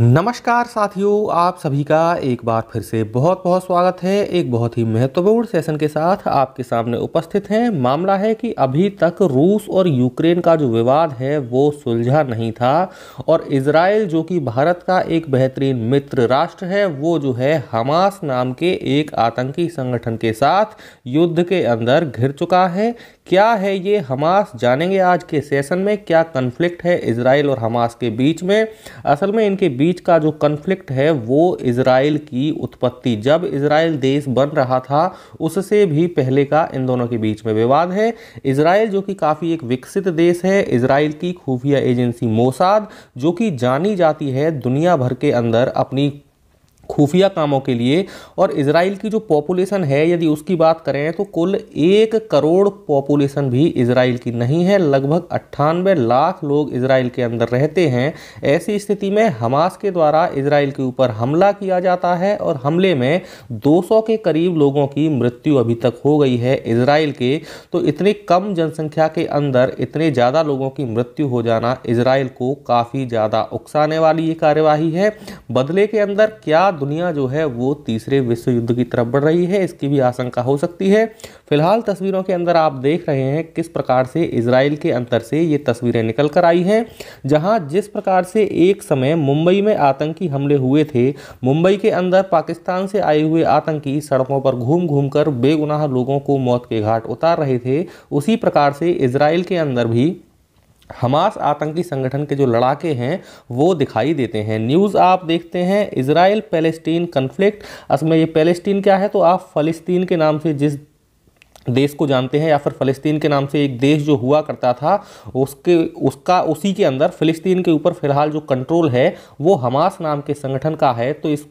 नमस्कार साथियों आप सभी का एक बार फिर से बहुत बहुत स्वागत है एक बहुत ही महत्वपूर्ण सेशन के साथ आपके सामने उपस्थित हैं मामला है कि अभी तक रूस और यूक्रेन का जो विवाद है वो सुलझा नहीं था और इसराइल जो कि भारत का एक बेहतरीन मित्र राष्ट्र है वो जो है हमास नाम के एक आतंकी संगठन के साथ युद्ध के अंदर घिर चुका है क्या है ये हमास जानेंगे आज के सेशन में क्या कन्फ्लिक्ट है इसराइल और हमास के बीच में असल में इनके बीच बीच का जो कन्फ्लिक्ट है वो इसराइल की उत्पत्ति जब इसराइल देश बन रहा था उससे भी पहले का इन दोनों के बीच में विवाद है इसराइल जो कि काफ़ी एक विकसित देश है इसराइल की खुफिया एजेंसी मोसाद जो कि जानी जाती है दुनिया भर के अंदर अपनी खुफिया कामों के लिए और इसराइल की जो पॉपुलेशन है यदि उसकी बात करें तो कुल एक करोड़ पॉपुलेशन भी इसराइल की नहीं है लगभग अट्ठानबे लाख लोग इसराइल के अंदर रहते हैं ऐसी स्थिति में हमास के द्वारा इसराइल के ऊपर हमला किया जाता है और हमले में 200 के करीब लोगों की मृत्यु अभी तक हो गई है इसराइल के तो इतने कम जनसंख्या के अंदर इतने ज़्यादा लोगों की मृत्यु हो जाना इसराइल को काफ़ी ज़्यादा उकसाने वाली ये कार्यवाही है बदले के अंदर क्या दुनिया जो है वो तीसरे विश्व युद्ध की तरफ बढ़ रही है इसकी भी आशंका हो सकती है फिलहाल तस्वीरों के अंदर आप देख रहे हैं किस प्रकार से इसराइल के अंतर से ये तस्वीरें निकल कर आई हैं जहां जिस प्रकार से एक समय मुंबई में आतंकी हमले हुए थे मुंबई के अंदर पाकिस्तान से आए हुए आतंकी सड़कों पर घूम घूम बेगुनाह लोगों को मौत के घाट उतार रहे थे उसी प्रकार से इसराइल के अंदर भी हमास आतंकी संगठन के जो लड़ाके हैं वो दिखाई देते हैं न्यूज़ आप देखते हैं इसराइल पैलेस्टीन कन्फ्लिक्ट असल में ये पैलेस्टीन क्या है तो आप फ़लस्तीन के नाम से जिस देश को जानते हैं या फिर फ़लस्तीन के नाम से एक देश जो हुआ करता था उसके उसका उसी के अंदर फ़लस्तीन के ऊपर फ़िलहाल जो कंट्रोल है वो हमास नाम के संगठन का है तो इस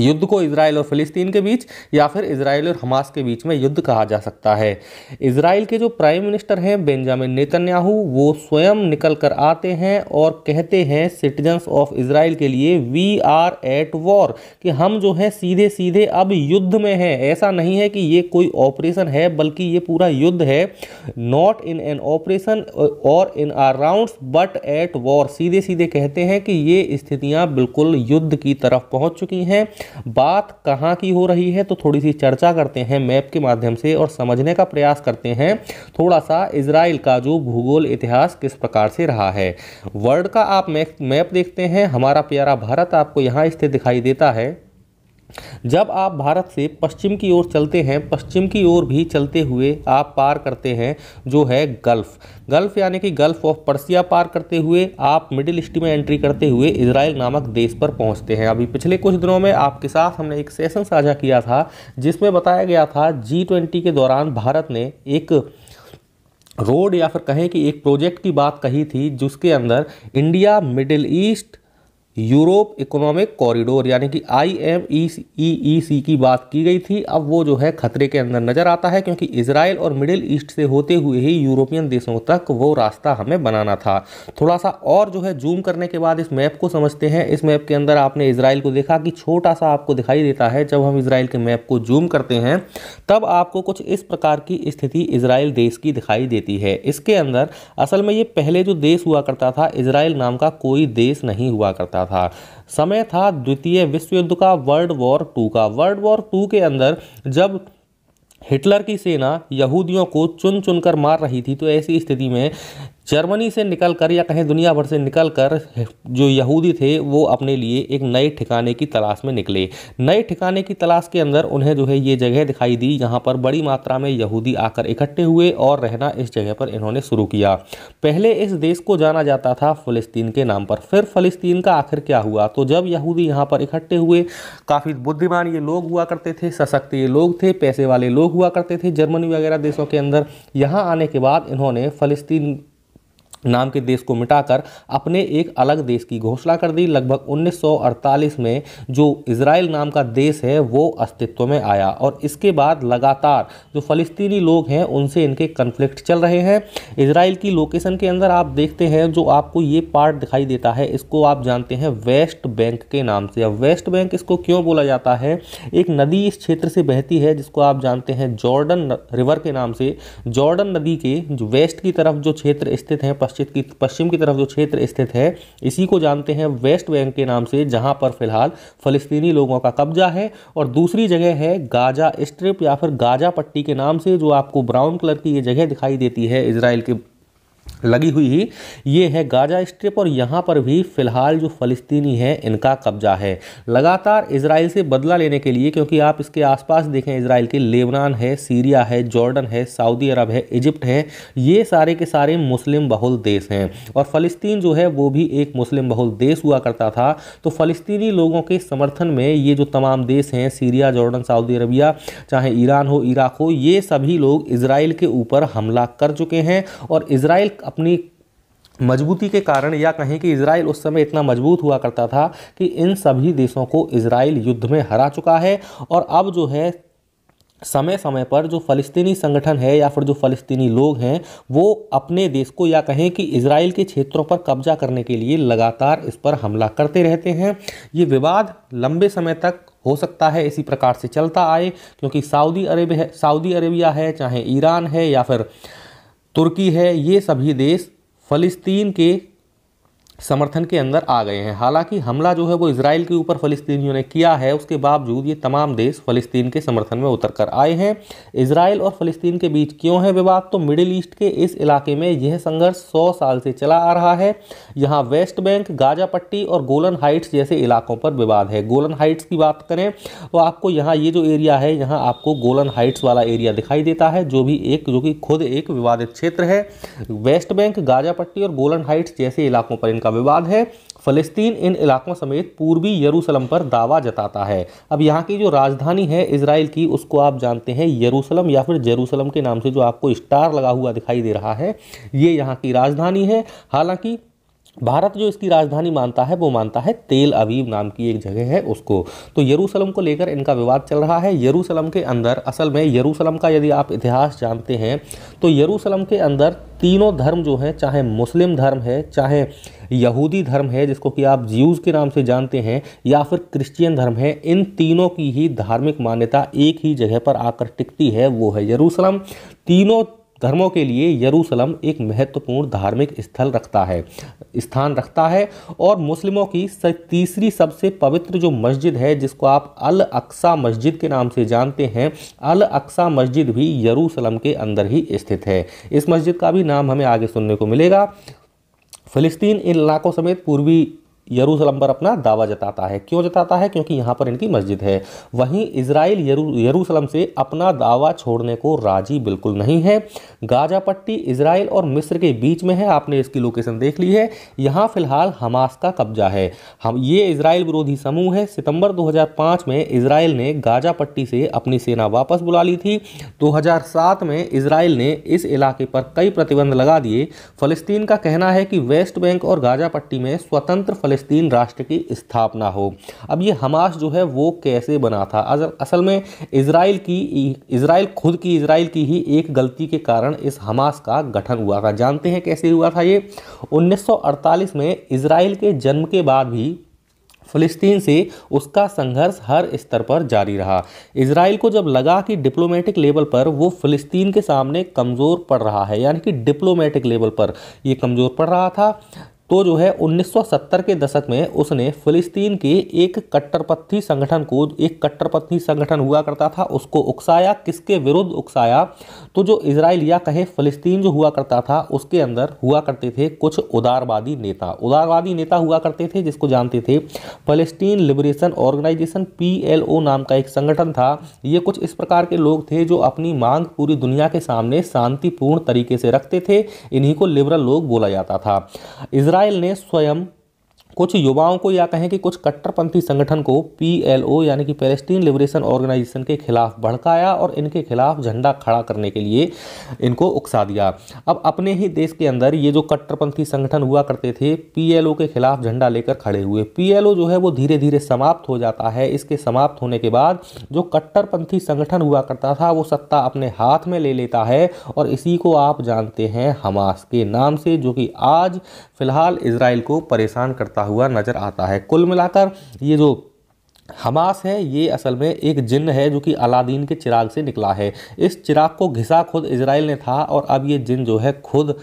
युद्ध को इसराइल और फिलिस्तीन के बीच या फिर इसराइल और हमास के बीच में युद्ध कहा जा सकता है इसराइल के जो प्राइम मिनिस्टर हैं बेंजामिन नेतन्याहू वो स्वयं निकल कर आते हैं और कहते हैं सिटीजन्स ऑफ इसराइल के लिए वी आर एट वॉर कि हम जो हैं सीधे सीधे अब युद्ध में हैं ऐसा नहीं है कि ये कोई ऑपरेशन है बल्कि ये पूरा युद्ध है नॉट इन एन ऑपरेशन और in are round but at war सीधे सीधे कहते हैं कि ये स्थितियाँ बिल्कुल युद्ध की तरफ पहुँच चुकी हैं बात कहाँ की हो रही है तो थोड़ी सी चर्चा करते हैं मैप के माध्यम से और समझने का प्रयास करते हैं थोड़ा सा इसराइल का जो भूगोल इतिहास किस प्रकार से रहा है वर्ल्ड का आप मैप देखते हैं हमारा प्यारा भारत आपको यहाँ स्थित दिखाई देता है जब आप भारत से पश्चिम की ओर चलते हैं पश्चिम की ओर भी चलते हुए आप पार करते हैं जो है गल्फ़ गल्फ़ यानी कि गल्फ़ ऑफ पर्सिया पार करते हुए आप मिडिल ईस्ट में एंट्री करते हुए इसराइल नामक देश पर पहुंचते हैं अभी पिछले कुछ दिनों में आपके साथ हमने एक सेशन साझा किया था जिसमें बताया गया था जी ट्वेंटी के दौरान भारत ने एक रोड या फिर कहें कि एक प्रोजेक्ट की बात कही थी जिसके अंदर India Middle East Europe economic corridor यानी कि आई एम ई सी की बात की गई थी अब वो जो है खतरे के अंदर नज़र आता है क्योंकि इसराइल और मिडिल ईस्ट से होते हुए ही यूरोपियन देशों तक वो रास्ता हमें बनाना था थोड़ा सा और जो है जूम करने के बाद इस मैप को समझते हैं इस मैप के अंदर आपने इसराइल को देखा कि छोटा सा आपको दिखाई देता है जब हम इसराइल के मैप को जूम करते हैं तब आपको कुछ इस प्रकार की स्थिति इसराइल देश की दिखाई देती है इसके अंदर असल में ये पहले जो देश हुआ करता था इसराइल नाम का कोई देश नहीं हुआ करता था समय था द्वितीय विश्व युद्ध का वर्ल्ड वॉर टू का वर्ल्ड वॉर टू के अंदर जब हिटलर की सेना यहूदियों को चुन चुनकर मार रही थी तो ऐसी स्थिति में जर्मनी से निकलकर या कहीं दुनिया भर से निकलकर जो यहूदी थे वो अपने लिए एक नए ठिकाने की तलाश में निकले नए ठिकाने की तलाश के अंदर उन्हें जो है ये जगह दिखाई दी यहाँ पर बड़ी मात्रा में यहूदी आकर इकट्ठे हुए और रहना इस जगह पर इन्होंने शुरू किया पहले इस देश को जाना जाता था फ़लस्तीन के नाम पर फिर फ़लस्तीन का आखिर क्या हुआ तो जब यहूदी यहाँ पर इकट्ठे हुए काफ़ी बुद्धिमान ये लोग हुआ करते थे सशक्त ये लोग थे पैसे वाले लोग हुआ करते थे जर्मनी वगैरह देशों के अंदर यहाँ आने के बाद इन्होंने फ़लस्तीन नाम के देश को मिटाकर अपने एक अलग देश की घोषणा कर दी लगभग 1948 में जो इसराइल नाम का देश है वो अस्तित्व में आया और इसके बाद लगातार जो फ़लस्तीनी लोग हैं उनसे इनके कन्फ्लिक्ट चल रहे हैं इसराइल की लोकेशन के अंदर आप देखते हैं जो आपको ये पार्ट दिखाई देता है इसको आप जानते हैं वेस्ट बैंक के नाम से अब वेस्ट बैंक इसको क्यों बोला जाता है एक नदी इस क्षेत्र से बहती है जिसको आप जानते हैं जॉर्डन रिवर के नाम से जॉर्डन नदी के वेस्ट की तरफ जो क्षेत्र स्थित हैं पश्चिम पश्चिम की पश्चिम की तरफ जो क्षेत्र स्थित है इसी को जानते हैं वेस्ट बैंक के नाम से जहाँ पर फिलहाल फ़लस्तीनी लोगों का कब्जा है और दूसरी जगह है गाजा स्ट्रिप या फिर गाजा पट्टी के नाम से जो आपको ब्राउन कलर की ये जगह दिखाई देती है इसराइल के लगी हुई ही ये है गाजा स्ट्रिप और यहाँ पर भी फ़िलहाल जो फ़लस्तीनी है इनका कब्जा है लगातार इसराइल से बदला लेने के लिए क्योंकि आप इसके आसपास देखें इसराइल के लेबनान है सीरिया है जॉर्डन है सऊदी अरब है इजिप्ट है ये सारे के सारे मुस्लिम बहुल देश हैं और फ़लस्तीन जो है वो भी एक मुस्लिम बहुल देश हुआ करता था तो फ़लस्तीनी लोगों के समर्थन में ये जो तमाम देश हैं सीरिया जॉर्डन सऊदी अरबिया चाहे ईरान हो इराक हो ये सभी लोग इसराइल के ऊपर हमला कर चुके हैं और इसराइल अपनी मजबूती के कारण या कहें कि इसराइल उस समय इतना मजबूत हुआ करता था कि इन सभी देशों को इसराइल युद्ध में हरा चुका है और अब जो है समय समय पर जो फ़लस्तीनी संगठन है या फिर जो फ़लस्तीनी लोग हैं वो अपने देश को या कहें कि इसराइल के क्षेत्रों पर कब्जा करने के लिए लगातार इस पर हमला करते रहते हैं ये विवाद लंबे समय तक हो सकता है इसी प्रकार से चलता आए क्योंकि सऊदी अरेब है सऊदी अरेबिया है चाहे ईरान है या फिर तुर्की है ये सभी देश फ़लस्तीन के समर्थन के अंदर आ गए हैं हालांकि हमला जो है वो इसराइल के ऊपर फ़लस्तीनियों ने किया है उसके बावजूद ये तमाम देश फ़लस्तीन के समर्थन में उतर कर आए हैं इसराइल और फ़लस्तीन के बीच क्यों है विवाद तो मिडिल ईस्ट के इस इलाके में यह संघर्ष सौ साल से चला आ रहा है यहाँ वेस्ट बैंक गाजा पट्टी और गोलन हाइट्स जैसे इलाकों पर विवाद है गोलन हाइट्स की बात करें तो आपको यहाँ ये जो एरिया है यहाँ आपको गोलन हाइट्स वाला एरिया दिखाई देता है जो भी एक जो कि खुद एक विवादित क्षेत्र है वेस्ट बैंक गाजा पट्टी और गोलन हाइट्स जैसे इलाकों पर इनका का विवाद है फ़लस्तीन इन इलाकों समेत पूर्वी यरूशलम पर दावा जताता है अब यहाँ की जो राजधानी है इसराइल की उसको आप जानते हैं यरूशलम या फिर जेरूसलम के नाम से जो आपको स्टार लगा हुआ दिखाई दे रहा है ये यहाँ की राजधानी है हालांकि भारत जो इसकी राजधानी मानता है वो मानता है तेल अवीब नाम की एक जगह है उसको तो यरूशलम को लेकर इनका विवाद चल रहा है यरूशलम के अंदर असल में यरूशलम का यदि आप इतिहास जानते हैं तो यरूशलम के अंदर तीनों धर्म जो हैं चाहे मुस्लिम धर्म है चाहे यहूदी धर्म है जिसको कि आप ज्यूज़ के नाम से जानते हैं या फिर क्रिश्चियन धर्म है इन तीनों की ही धार्मिक मान्यता एक ही जगह पर आकर टिकती है वो है यरूशलम तीनों धर्मों के लिए यरूशलम एक महत्वपूर्ण धार्मिक स्थल रखता है स्थान रखता है और मुस्लिमों की तीसरी सबसे पवित्र जो मस्जिद है जिसको आप अल अक्सा मस्जिद के नाम से जानते हैं अल अक्सा मस्जिद भी यरूशलम के अंदर ही स्थित है इस मस्जिद का भी नाम हमें आगे सुनने को मिलेगा फिलिस्तीन इन इलाकों समेत पूर्वी यरूशलम पर अपना दावा जताता है क्यों जताता है क्योंकि यहाँ पर इनकी मस्जिद है वहीं इसराइल यरूशलम से अपना दावा छोड़ने को राजी बिल्कुल नहीं है गाजा पट्टी इसराइल और मिस्र के बीच में है आपने इसकी लोकेशन देख ली है यहाँ फिलहाल हमास का कब्जा है हम ये इसराइल विरोधी समूह है सितंबर 2005 में इसराइल ने गाजा पट्टी से अपनी सेना वापस बुला ली थी 2007 में इसराइल ने इस इलाके पर कई प्रतिबंध लगा दिए फलस्तीन का कहना है कि वेस्ट बैंक और गाजा पट्टी में स्वतंत्र फलस्तीन फ़लस्तीन राष्ट्र की स्थापना हो अब ये हमास जो है वो कैसे बना था असल में इसराइल की इसराइल खुद की इसराइल की ही एक गलती के कारण इस हमास का गठन हुआ था जानते हैं कैसे हुआ था ये 1948 में इसराइल के जन्म के बाद भी फ़लस्तीन से उसका संघर्ष हर स्तर पर जारी रहा इसराइल को जब लगा कि डिप्लोमेटिक लेवल पर वो फ़लस्तीन के सामने कमज़ोर पड़ रहा है यानी कि डिप्लोमेटिक लेवल पर ये कमज़ोर पड़ रहा था तो जो है 1970 के दशक में उसने फिलिस्तीन के एक कट्टरपंथी संगठन को एक कट्टरपंथी संगठन हुआ करता था उसको उकसाया किसके विरुद्ध उकसाया तो जो इसराइल या कहे फिलिस्तीन जो हुआ करता था उसके अंदर हुआ करते थे कुछ उदारवादी नेता उदारवादी नेता हुआ करते थे जिसको जानते थे फलस्तीन लिबरेशन ऑर्गेनाइजेशन पी नाम का एक संगठन था ये कुछ इस प्रकार के लोग थे जो अपनी मांग पूरी दुनिया के सामने शांतिपूर्ण तरीके से रखते थे इन्हीं को लिबरल लोग बोला जाता था इसराइल इसराइल ने स्वयं कुछ युवाओं को या कहें कि कुछ कट्टरपंथी संगठन को पीएलओ यानी कि पैलेस्टीन लिबरेशन ऑर्गेनाइजेशन के खिलाफ भड़काया और इनके खिलाफ झंडा खड़ा करने के लिए इनको उकसा दिया अब अपने ही देश के अंदर ये जो कट्टरपंथी संगठन हुआ करते थे पीएलओ के खिलाफ झंडा लेकर खड़े हुए पीएलओ जो है वो धीरे धीरे समाप्त हो जाता है इसके समाप्त होने के बाद जो कट्टरपंथी संगठन हुआ करता था वो सत्ता अपने हाथ में ले लेता है और इसी को आप जानते हैं हमास के नाम से जो कि आज फिलहाल इसराइल को परेशान करता करता हुआ नज़र आता है कुल मिलाकर ये जो हमास है ये असल में एक जिन है जो कि अलादीन के चिराग से निकला है इस चिराग को घिसा खुद इसराइल ने था और अब ये जिन जो है खुद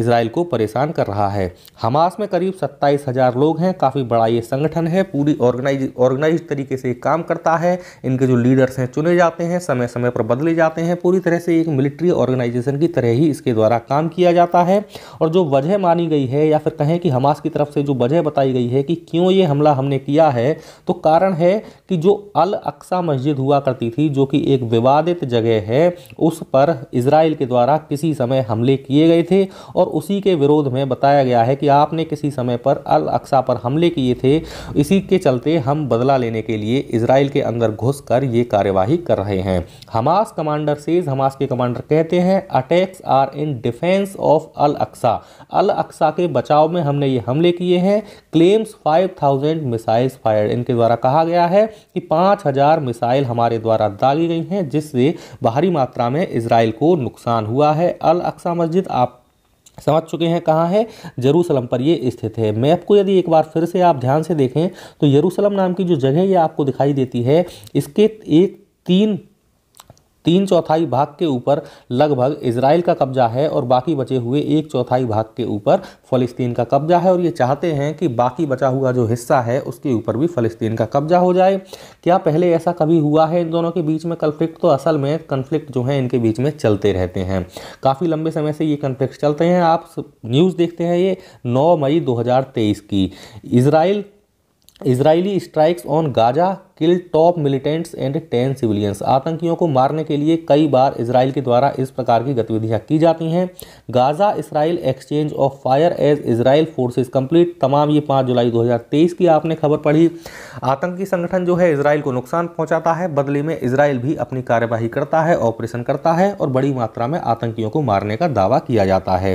इसराइल को परेशान कर रहा है हमास में करीब सत्ताईस हज़ार लोग हैं काफ़ी बड़ा ये संगठन है पूरी ऑर्गेनाइज ऑर्गेनाइज तरीके से काम करता है इनके जो लीडर्स हैं चुने जाते हैं समय समय पर बदले जाते हैं पूरी तरह से एक मिलिट्री ऑर्गेनाइजेशन की तरह ही इसके द्वारा काम किया जाता है और जो वजह मानी गई है या फिर कहें कि हमास की तरफ से जो वजह बताई गई है कि क्यों ये हमला हमने किया है तो कारण है कि जो अल अक्सा मस्जिद हुआ करती थी जो कि एक विवादित जगह है उस पर इसराइल के द्वारा किसी समय हमले किए गए थे और और उसी के विरोध में बताया गया है कि आपने किसी समय पर अल अक्सा पर हमले किए थे इसी के चलते हम बदला लेने के लिए इसराइल के अंदर घुस कर ये कार्यवाही कर रहे हैं हमास कमांडर सेज हमास के कमांडर कहते हैं attacks are in defence of al Aqsa al Aqsa के बचाव में हमने ये हमले किए हैं क्लेम्स 5000 मिसाइल्स फायर इनके द्वारा कहा गया है कि 5000 मिसाइल हमारे द्वारा दागी गई हैं जिससे भारी मात्रा में इसराइल को नुकसान हुआ है अल अक्सा मस्जिद आप समझ चुके हैं कहाँ है जरूसलम पर ये स्थित है मैप को यदि एक बार फिर से आप ध्यान से देखें तो यरूशलम नाम की जो जगह ये आपको दिखाई देती है इसके एक तीन तीन चौथाई भाग के ऊपर लगभग इसराइल का कब्जा है और बाकी बचे हुए एक चौथाई भाग के ऊपर फ़लस्तीन का कब्जा है और ये चाहते हैं कि बाकी बचा हुआ जो हिस्सा है उसके ऊपर भी फ़लस्तीन का कब्जा हो जाए क्या पहले ऐसा कभी हुआ है इन दोनों के बीच में कन्फ्लिक्ट तो असल में कन्फ्लिक्ट जो है इनके बीच में चलते रहते हैं काफ़ी लंबे समय से ये कन्फ्लिक्ट चलते हैं आप न्यूज़ देखते हैं ये नौ मई दो की Israel Israeli strikes on Gaza kill top militants and ten civilians आतंकियों को मारने के लिए कई बार इसराइल के द्वारा इस प्रकार की गतिविधियां की जाती हैं Gaza Israel exchange of fire as Israel forces complete तमाम ये पाँच जुलाई 2023 की आपने खबर पढ़ी आतंकी संगठन जो है इसराइल को नुकसान पहुंचाता है बदले में इसराइल भी अपनी कार्यवाही करता है ऑपरेशन करता है और बड़ी मात्रा में आतंकियों को मारने का दावा किया जाता है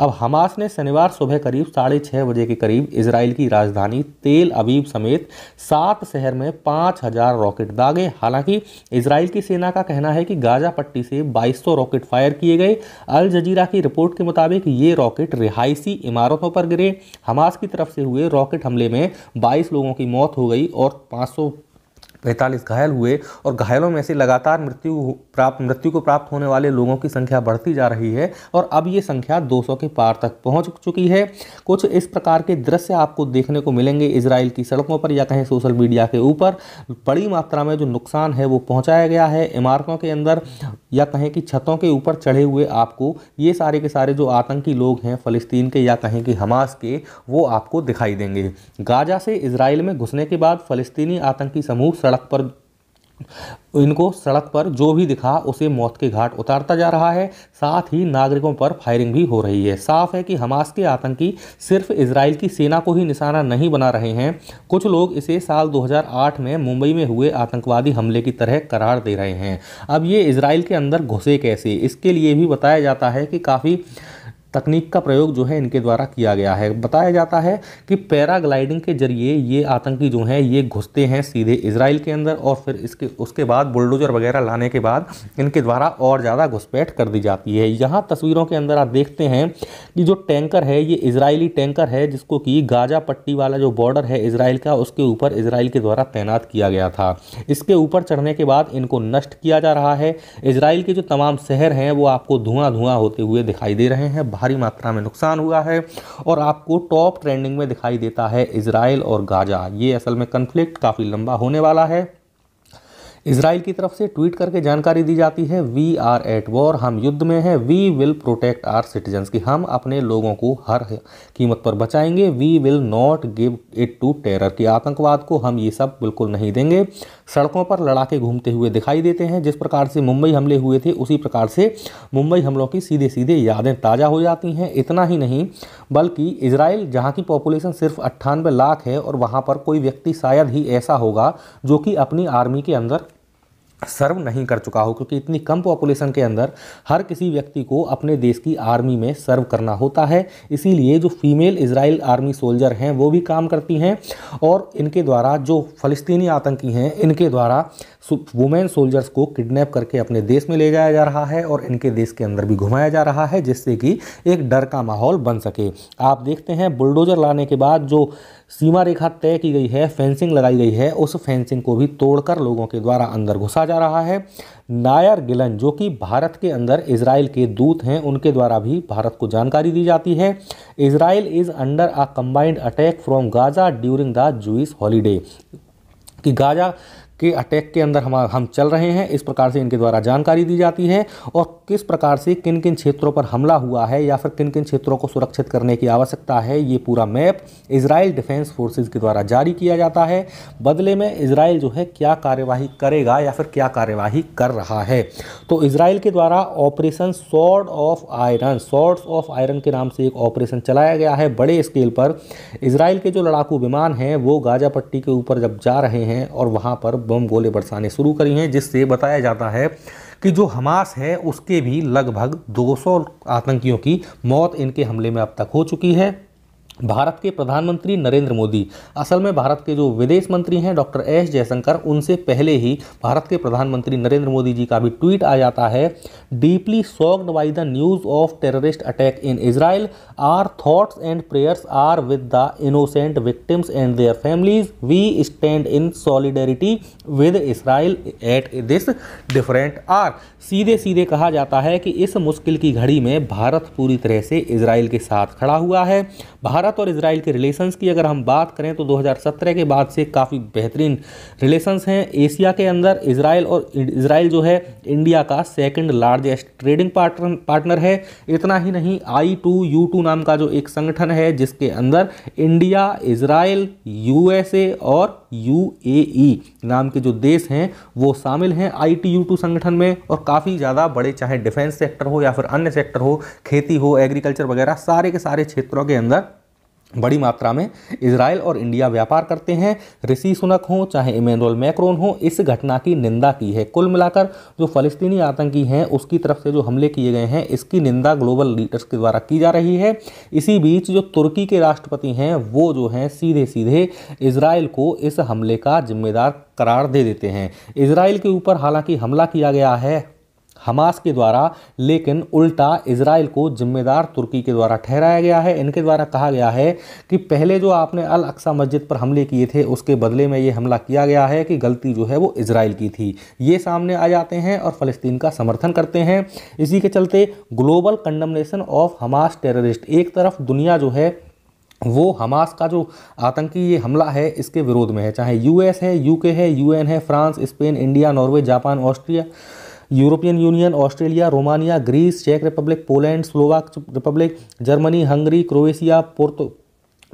अब हमास ने शनिवार सुबह करीब साढ़े बजे के करीब इसराइल की राजधानी तेल अबीब समेत सात शहर में पाँच पाँच हज़ार रॉकेट दागे हालांकि इसराइल की सेना का कहना है कि गाजा पट्टी से 2200 रॉकेट फायर किए गए अल जजीरा की रिपोर्ट के मुताबिक ये रॉकेट रिहायशी इमारतों पर गिरे हमास की तरफ से हुए रॉकेट हमले में 22 लोगों की मौत हो गई और 500 पैंतालीस घायल हुए और घायलों में से लगातार मृत्यु प्राप्त मृत्यु को प्राप्त होने वाले लोगों की संख्या बढ़ती जा रही है और अब ये संख्या 200 के पार तक पहुंच चुकी है कुछ इस प्रकार के दृश्य आपको देखने को मिलेंगे इसराइल की सड़कों पर या कहीं सोशल मीडिया के ऊपर बड़ी मात्रा में जो नुकसान है वो पहुँचाया गया है इमारतों के अंदर या कहें कि छतों के ऊपर चढ़े हुए आपको ये सारे के सारे जो आतंकी लोग हैं फ़लस्तीन के या कहें कि हमास के वो आपको दिखाई देंगे गाजा से इसराइल में घुसने के बाद फ़लस्तीनी आतंकी समूह सड़क पर इनको सड़क पर जो भी दिखा उसे मौत के घाट उतारता जा रहा है साथ ही नागरिकों पर फायरिंग भी हो रही है साफ है कि हमास के आतंकी सिर्फ इसराइल की सेना को ही निशाना नहीं बना रहे हैं कुछ लोग इसे साल 2008 में मुंबई में हुए आतंकवादी हमले की तरह करार दे रहे हैं अब ये इसराइल के अंदर घुसे कैसे इसके लिए भी बताया जाता है कि काफ़ी तकनीक का प्रयोग जो है इनके द्वारा किया गया है बताया जाता है कि पैराग्लाइडिंग के जरिए ये आतंकी जो हैं ये घुसते हैं सीधे इसराइल के अंदर और फिर इसके उसके बाद बुलडोजर वगैरह लाने के बाद इनके द्वारा और ज़्यादा घुसपैठ कर दी जाती है यहाँ तस्वीरों के अंदर आप देखते हैं कि जो टैंकर है ये इसराइली टैंकर है जिसको कि गाजा पट्टी वाला जो बॉर्डर है इसराइल का उसके ऊपर इसराइल के द्वारा तैनात किया गया था इसके ऊपर चढ़ने के बाद इनको नष्ट किया जा रहा है इसराइल के जो तमाम शहर हैं वो आपको धुआं धुआं होते हुए दिखाई दे रहे हैं भारी मात्रा में नुकसान हुआ है और आपको टॉप ट्रेंडिंग में दिखाई देता है इसराइल और गाजा ये असल में कन्फ्लिक्ट काफ़ी लंबा होने वाला है इसराइल की तरफ से ट्वीट करके जानकारी दी जाती है वी आर एट वॉर हम युद्ध में हैं we will protect our citizens की हम अपने लोगों को हर कीमत पर बचाएंगे we will not give it to terror की आतंकवाद को हम ये सब बिल्कुल नहीं देंगे सड़कों पर लड़ाके घूमते हुए दिखाई देते हैं जिस प्रकार से मुंबई हमले हुए थे उसी प्रकार से मुंबई हमलों की सीधे सीधे यादें ताज़ा हो जाती हैं इतना ही नहीं बल्कि इसराइल जहाँ की पॉपुलेशन सिर्फ अट्ठानवे लाख है और वहाँ पर कोई व्यक्ति शायद ही ऐसा होगा जो कि अपनी आर्मी के अंदर सर्व नहीं कर चुका हो क्योंकि इतनी कम पॉपुलेशन के अंदर हर किसी व्यक्ति को अपने देश की आर्मी में सर्व करना होता है इसीलिए जो फीमेल इसराइल आर्मी सोल्जर हैं वो भी काम करती हैं और इनके द्वारा जो फ़लस्तीनी आतंकी हैं इनके द्वारा वुमेन सोल्जर्स को किडनैप करके अपने देश में ले जाया जा रहा है और इनके देश के अंदर भी घुमाया जा रहा है जिससे कि एक डर का माहौल बन सके आप देखते हैं बुलडोज़र लाने के बाद जो सीमा रेखा तय की गई है फेंसिंग लगाई गई है उस फेंसिंग को भी तोड़कर लोगों के द्वारा अंदर घुसा जा रहा है नायर गिलन जो कि भारत के अंदर इसराइल के दूत हैं उनके द्वारा भी भारत को जानकारी दी जाती है Israel is under a combined attack from Gaza during the Jews holiday कि गाजा के अटैक के अंदर हम हम चल रहे हैं इस प्रकार से इनके द्वारा जानकारी दी जाती है और किस प्रकार से किन किन क्षेत्रों पर हमला हुआ है या फिर किन किन क्षेत्रों को सुरक्षित करने की आवश्यकता है ये पूरा मैप इसराइल डिफेंस फोर्सेज के द्वारा जारी किया जाता है बदले में इसराइल जो है क्या कार्यवाही करेगा या फिर क्या कार्यवाही कर रहा है तो इसराइल के द्वारा operation sword of iron swords of iron के नाम से एक ऑपरेशन चलाया गया है बड़े स्केल पर इसराइल के जो लड़ाकू विमान हैं वो गाजा पट्टी के ऊपर जब जा रहे हैं और वहाँ पर बम गोले बरसाने शुरू करी हैं जिससे बताया जाता है कि जो हमास है उसके भी लगभग 200 आतंकियों की मौत इनके हमले में अब तक हो चुकी है भारत के प्रधानमंत्री नरेंद्र मोदी असल में भारत के जो विदेश मंत्री हैं डॉक्टर एस जयशंकर उनसे पहले ही भारत के प्रधानमंत्री नरेंद्र मोदी जी का भी ट्वीट आ जाता है deeply shocked by the news of terrorist attack in Israel our thoughts and prayers are with the innocent victims and their families we stand in solidarity with Israel at this different hour सीधे सीधे कहा जाता है कि इस मुश्किल की घड़ी में भारत पूरी तरह से इसराइल के साथ खड़ा हुआ है भारत भारत और इसराइल के रिलेशंस की अगर हम बात करें तो 2017 के बाद से काफ़ी बेहतरीन रिलेशंस हैं एशिया के अंदर इसराइल और इसराइल जो है इंडिया का second largest trading partner partner है इतना ही नहीं आई टू यू टू नाम का जो एक संगठन है जिसके अंदर इंडिया इसराइल यूएसए और यूएई e नाम के जो देश हैं वो शामिल हैं आई टी यू टू संगठन में और काफ़ी ज़्यादा बड़े चाहे डिफेंस सेक्टर हो या फिर अन्य सेक्टर हो खेती हो एग्रीकल्चर वगैरह सारे के सारे क्षेत्रों के अंदर बड़ी मात्रा में इसराइल और इंडिया व्यापार करते हैं ऋषि सुनक हों चाहे इमेनुअल मैक्रोन हो इस घटना की निंदा की है कुल मिलाकर जो फलस्तीनी आतंकी हैं उसकी तरफ से जो हमले किए गए हैं इसकी निंदा ग्लोबल लीडर्स के द्वारा की जा रही है इसी बीच जो तुर्की के राष्ट्रपति हैं वो जो हैं सीधे सीधे इसराइल को इस हमले का जिम्मेदार करार दे देते हैं इसराइल के ऊपर हालांकि हमला किया गया है हमास के द्वारा लेकिन उल्टा इसराइल को जिम्मेदार तुर्की के द्वारा ठहराया गया है इनके द्वारा कहा गया है कि पहले जो आपने अल अक्सा मस्जिद पर हमले किए थे उसके बदले में ये हमला किया गया है कि गलती जो है वो इसराइल की थी ये सामने आ जाते हैं और फ़लस्तीन का समर्थन करते हैं इसी के चलते global condemnation of Hamas terrorist एक तरफ दुनिया जो है वो हमास का जो आतंकी ये हमला है इसके विरोध में है चाहे यूएस है यूके है यूएन है France Spain India Norway Japan Austria European Union Australia Romania Greece चेक Republic Poland Slovak Republic Germany Hungary Croatia पोर्तो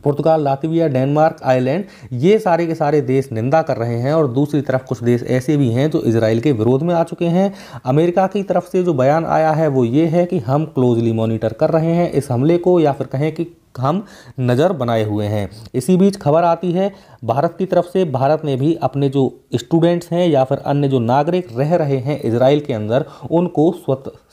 पुर्तगाल लातविया डेनमार्क आयरलैंड ये सारे के सारे देश निंदा कर रहे हैं और दूसरी तरफ कुछ देश ऐसे भी हैं जो इसराइल के विरोध में आ चुके हैं अमेरिका की तरफ से जो बयान आया है वो ये है कि हम क्लोजली मॉनिटर कर रहे हैं इस हमले को या फिर कहें कि हम नज़र बनाए हुए हैं इसी बीच खबर आती है भारत की तरफ से भारत ने भी अपने जो स्टूडेंट्स हैं या फिर अन्य जो नागरिक रह रहे हैं इसराइल के अंदर उनको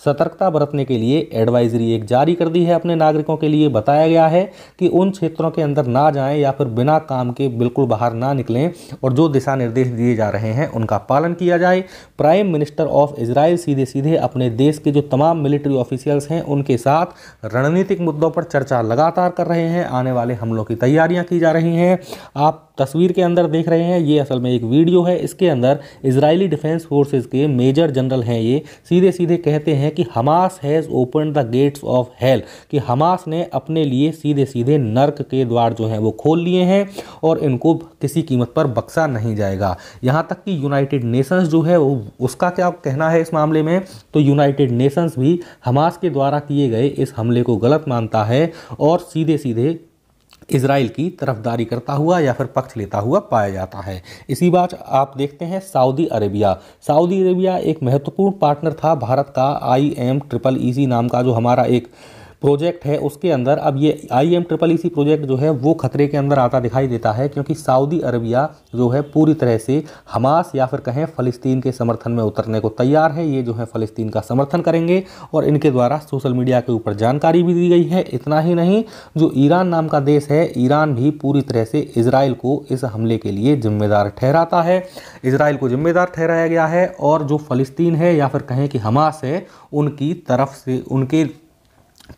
सतर्कता बरतने के लिए एडवाइजरी एक जारी कर दी है अपने नागरिकों के लिए बताया गया है कि उन क्षेत्रों के अंदर ना जाएं या फिर बिना काम के बिल्कुल बाहर ना निकलें और जो दिशा निर्देश दिए जा रहे हैं उनका पालन किया जाए प्राइम मिनिस्टर ऑफ इसराइल सीधे सीधे अपने देश के जो तमाम मिलिट्री ऑफिसियल्स हैं उनके साथ रणनीतिक मुद्दों पर चर्चा लगातार कर रहे हैं आने वाले हमलों की तैयारियाँ की जा रही हैं आप तस्वीर के अंदर देख रहे हैं ये असल में एक वीडियो है इसके अंदर इसराइली डिफेंस फोर्सेज के मेजर जनरल हैं ये सीधे सीधे कहते हैं कि Hamas has open the gates of hell कि हमास ने अपने लिए सीधे सीधे नर्क के द्वार जो हैं वो खोल लिए हैं और इनको किसी कीमत पर बक्सा नहीं जाएगा यहाँ तक कि यूनाइटेड नेशंस जो है वो उसका क्या कहना है इस मामले में तो यूनाइटेड नेशंस भी हमास के द्वारा किए गए इस हमले को गलत मानता है और सीधे सीधे इसराइल की तरफदारी करता हुआ या फिर पक्ष लेता हुआ पाया जाता है इसी बात आप देखते हैं सऊदी अरेबिया सऊदी अरेबिया एक महत्वपूर्ण पार्टनर था भारत का आई एम ट्रिपल ई सी नाम का जो हमारा एक प्रोजेक्ट है उसके अंदर अब ये I M triple E C project जो है वो खतरे के अंदर आता दिखाई देता है क्योंकि सऊदी अरबिया जो है पूरी तरह से हमास या फिर कहें फ़लस्तीन के समर्थन में उतरने को तैयार है ये जो है फ़लस्तीन का समर्थन करेंगे और इनके द्वारा सोशल मीडिया के ऊपर जानकारी भी दी गई है इतना ही नहीं जो ईरान नाम का देश है ईरान भी पूरी तरह से इसराइल को इस हमले के लिए जिम्मेदार ठहराता है इसराइल को जिम्मेदार ठहराया गया है और जो फ़लस्तीन है या फिर कहें कि हमास है उनकी तरफ से उनके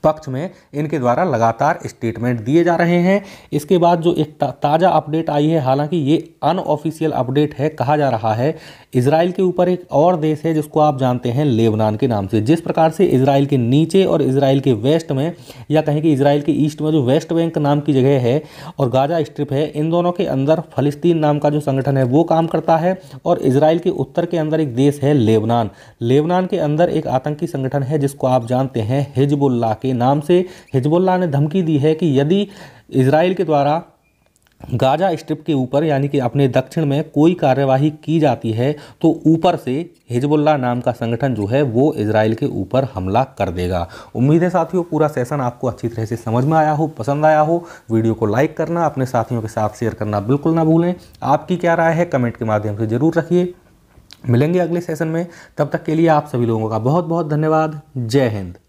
पक्ष में इनके द्वारा लगातार स्टेटमेंट दिए जा रहे हैं इसके बाद जो एक ताज़ा अपडेट आई है हालांकि ये अनऑफिशियल अपडेट है कहा जा रहा है इसराइल के ऊपर एक और देश है जिसको आप जानते हैं लेबनान के नाम से जिस प्रकार से इसराइल के नीचे और इसराइल के वेस्ट में या कहें कि इसराइल के ईस्ट में जो वेस्ट बैंक नाम की जगह है और गाजा स्ट्रिप है इन दोनों के अंदर फलस्तीन नाम का जो संगठन है वो काम करता है और इसराइल के उत्तर के अंदर एक देश है लेबनान लेबनान के अंदर एक आतंकी संगठन है जिसको आप जानते हैं हिजबुल्ला के नाम से हिजबुल्ला ने धमकी दी है कि यदि इसराइल के द्वारा गाजा स्ट्रिप के ऊपर यानी कि अपने दक्षिण में कोई कार्यवाही की जाती है तो ऊपर से हिजबुल्ला नाम का संगठन जो है वो इसराइल के ऊपर हमला कर देगा उम्मीद है साथियों पूरा सेशन आपको अच्छी तरह से समझ में आया हो पसंद आया हो वीडियो को लाइक करना अपने साथियों के साथ शेयर करना बिल्कुल ना भूलें आपकी क्या राय है कमेंट के माध्यम से ज़रूर रखिए मिलेंगे अगले सेशन में तब तक के लिए आप सभी लोगों का बहुत बहुत धन्यवाद जय हिंद